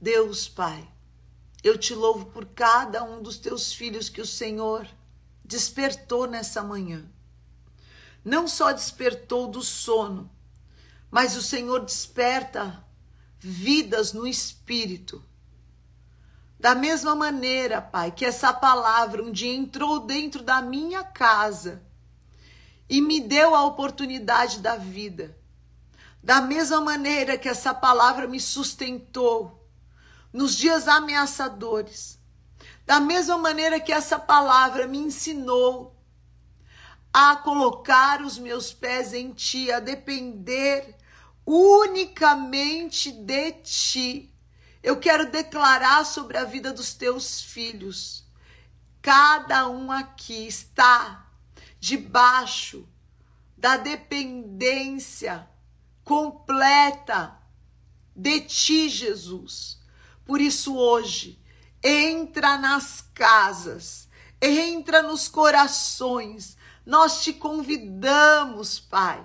Deus Pai, eu te louvo por cada um dos teus filhos que o Senhor despertou nessa manhã. Não só despertou do sono, mas o Senhor desperta vidas no espírito. Da mesma maneira, Pai, que essa palavra um dia entrou dentro da minha casa e me deu a oportunidade da vida. Da mesma maneira que essa palavra me sustentou nos dias ameaçadores. Da mesma maneira que essa palavra me ensinou a colocar os meus pés em ti, a depender unicamente de ti. Eu quero declarar sobre a vida dos teus filhos. Cada um aqui está debaixo da dependência completa de ti, Jesus. Por isso, hoje, entra nas casas, entra nos corações. Nós te convidamos, Pai.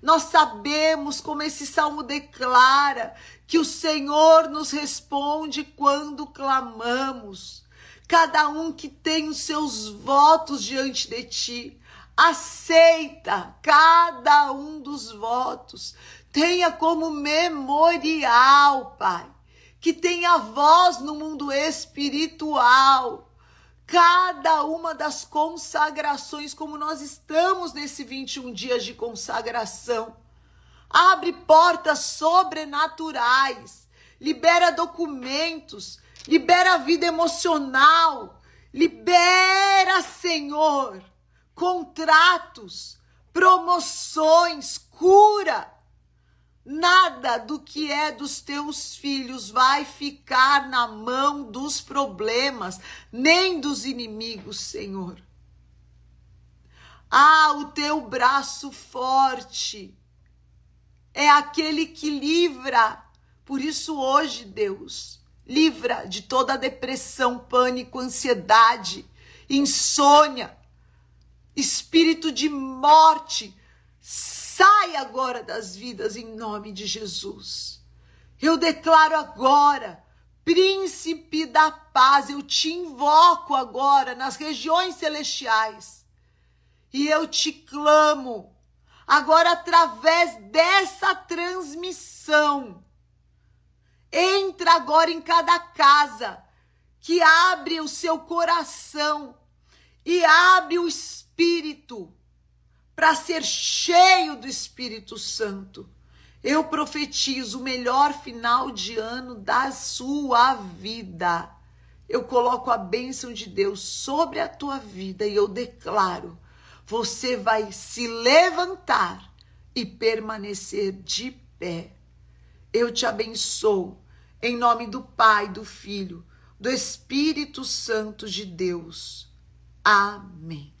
Nós sabemos como esse salmo declara que o Senhor nos responde quando clamamos. Cada um que tem os seus votos diante de ti, aceita cada um dos votos. Tenha como memorial, Pai que tenha voz no mundo espiritual. Cada uma das consagrações, como nós estamos nesse 21 dias de consagração, abre portas sobrenaturais, libera documentos, libera a vida emocional, libera, Senhor, contratos, promoções, cura Nada do que é dos teus filhos vai ficar na mão dos problemas, nem dos inimigos, Senhor. Ah, o teu braço forte é aquele que livra. Por isso, hoje, Deus, livra de toda depressão, pânico, ansiedade, insônia, espírito de morte Sai agora das vidas em nome de Jesus. Eu declaro agora, príncipe da paz, eu te invoco agora nas regiões celestiais. E eu te clamo agora através dessa transmissão. Entra agora em cada casa que abre o seu coração e abre o espírito para ser cheio do Espírito Santo. Eu profetizo o melhor final de ano da sua vida. Eu coloco a bênção de Deus sobre a tua vida e eu declaro: você vai se levantar e permanecer de pé. Eu te abençoo em nome do Pai, do Filho, do Espírito Santo de Deus. Amém.